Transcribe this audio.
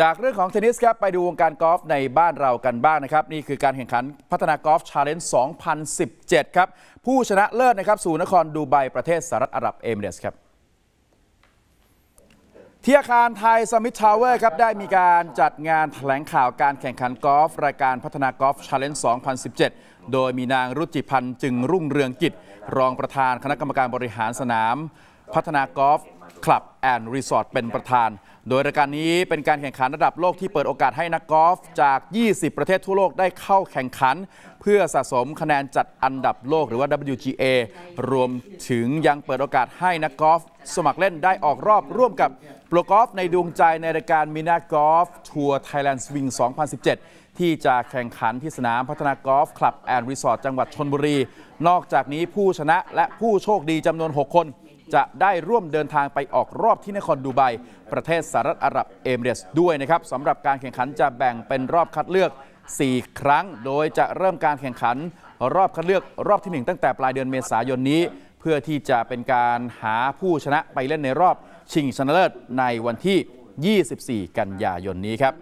จากเรื่องของเทนนิสครับไปดูวงการกอล์ฟในบ้านเรากันบ้างนะครับ นี่คือการแข่งขันพัฒนากอล์ฟชาเลนจ์2017 ครับผู้ชนะเลิศนะครับ สู่นครดูไบประเทศสหรัฐอาหรับเอมิเรตส์ครับที่อาคารไทยสมิธทาวเวอร์ครับได้มีการจัดงานแถลงข่าวการแข่งขันกอล์ฟ รายการพัฒนากอล์ฟชาเลนจ์2017 โดยมีนางรุจิพันธ์จึงรุ่งเรืองกิจรองประธานคณะกรรมการบริหารสนามพัฒนากอล์ฟคลับแอนด์รีสอร์ทเป็นประธาน โดยรายการนี้เป็นการแข่งขันระดับโลกที่เปิดโอกาสให้นักกอล์ฟจาก 20 ประเทศทั่วโลกได้เข้าแข่งขัน เพื่อสะสมคะแนนจัดอันดับโลกหรือว่า WGA รวมถึงยังเปิดโอกาสให้นักกอล์ฟสมัครเล่นได้ออกรอบร่วมกับโปรกอล์ฟในดวงใจในรายการมินากอล์ฟทัวร์ไทยแลนด์สวิง2017 ที่จะแข่งขันที่สนามพัฒนากอล์ฟคลับแอนด์รีสอร์ทจังหวัดชนบุรี นอกจากนี้ผู้ชนะและผู้โชคดีจำนวน6คนจะได้ร่วมเดินทางไปออกรอบที่นครดูไบประเทศสหรัฐอาหรับเอมิเรตส์ด้วยนะครับสำหรับการแข่งขันจะแบ่งเป็นรอบคัดเลือก 4 ครั้งโดยจะเริ่มการแข่งขัน รอบคัดเลือกรอบที่1ตั้งแต่ปลายเดือนเมษายนนี้ เพื่อที่จะเป็นการหาผู้ชนะไปเล่นในรอบชิงชนะเลิศในวันที่ 24 กันยายนนี้ครับ